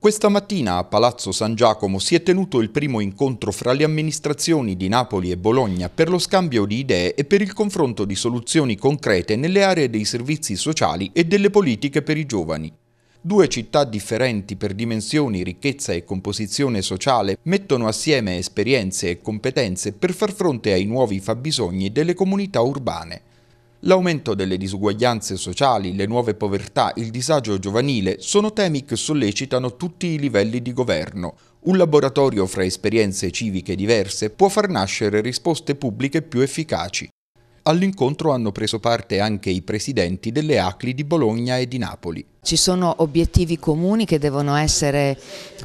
Questa mattina a Palazzo San Giacomo si è tenuto il primo incontro fra le amministrazioni di Napoli e Bologna per lo scambio di idee e per il confronto di soluzioni concrete nelle aree dei servizi sociali e delle politiche per i giovani. Due città differenti per dimensioni, ricchezza e composizione sociale mettono assieme esperienze e competenze per far fronte ai nuovi fabbisogni delle comunità urbane. L'aumento delle disuguaglianze sociali, le nuove povertà, il disagio giovanile sono temi che sollecitano tutti i livelli di governo. Un laboratorio fra esperienze civiche diverse può far nascere risposte pubbliche più efficaci. All'incontro hanno preso parte anche i presidenti delle ACLI di Bologna e di Napoli. Ci sono obiettivi comuni che devono essere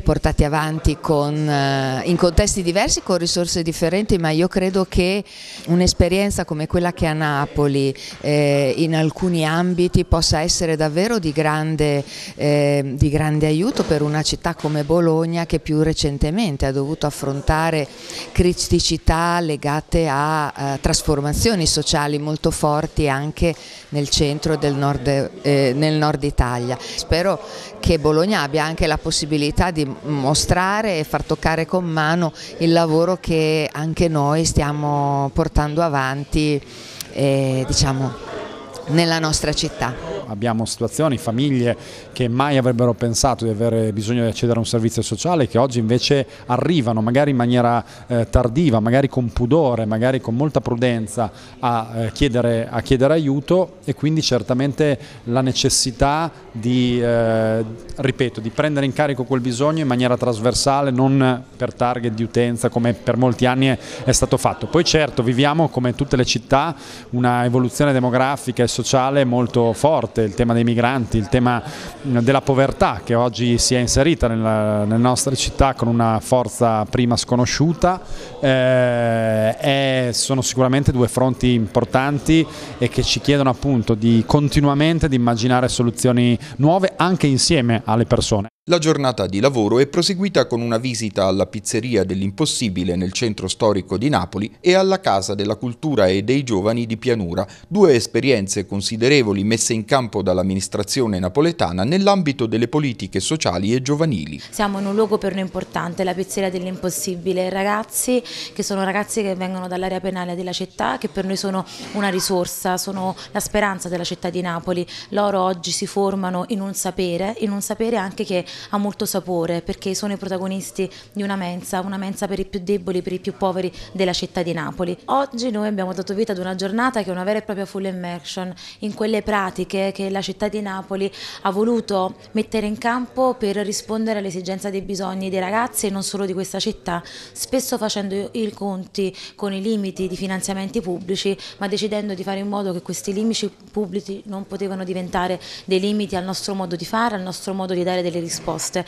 portati avanti con, eh, in contesti diversi, con risorse differenti, ma io credo che un'esperienza come quella che ha Napoli eh, in alcuni ambiti possa essere davvero di grande, eh, di grande aiuto per una città come Bologna che più recentemente ha dovuto affrontare criticità legate a eh, trasformazioni sociali molto forti anche nel centro del nord, eh, nel nord Italia. Italia. Spero che Bologna abbia anche la possibilità di mostrare e far toccare con mano il lavoro che anche noi stiamo portando avanti eh, diciamo, nella nostra città abbiamo situazioni, famiglie che mai avrebbero pensato di avere bisogno di accedere a un servizio sociale che oggi invece arrivano magari in maniera eh, tardiva, magari con pudore, magari con molta prudenza a, eh, chiedere, a chiedere, aiuto e quindi certamente la necessità di, eh, ripeto, di prendere in carico quel bisogno in maniera trasversale, non per target di utenza come per molti anni è, è stato fatto. Poi certo viviamo come tutte le città una evoluzione demografica e sociale molto forte forte, il tema dei migranti, il tema della povertà che oggi si è inserita nella, nelle nostre città con una forza prima sconosciuta, eh, è, sono sicuramente due fronti importanti e che ci chiedono appunto di continuamente di immaginare soluzioni nuove anche insieme alle persone. La giornata di lavoro è proseguita con una visita alla pizzeria dell'Impossibile nel centro storico di Napoli e alla Casa della Cultura e dei Giovani di Pianura, due esperienze considerevoli messe in campo dall'amministrazione napoletana nell'ambito delle politiche sociali e giovanili. Siamo in un luogo per noi importante, la pizzeria dell'Impossibile, ragazzi che sono ragazzi che vengono dall'area penale della città, che per noi sono una risorsa, sono la speranza della città di Napoli. Loro oggi si formano in un sapere, in un sapere anche che ha molto sapore perché sono i protagonisti di una mensa, una mensa per i più deboli, per i più poveri della città di Napoli. Oggi noi abbiamo dato vita ad una giornata che è una vera e propria full immersion in quelle pratiche che la città di Napoli ha voluto mettere in campo per rispondere all'esigenza dei bisogni dei ragazzi e non solo di questa città, spesso facendo i conti con i limiti di finanziamenti pubblici, ma decidendo di fare in modo che questi limiti pubblici non potevano diventare dei limiti al nostro modo di fare, al nostro modo di dare delle risposte risposte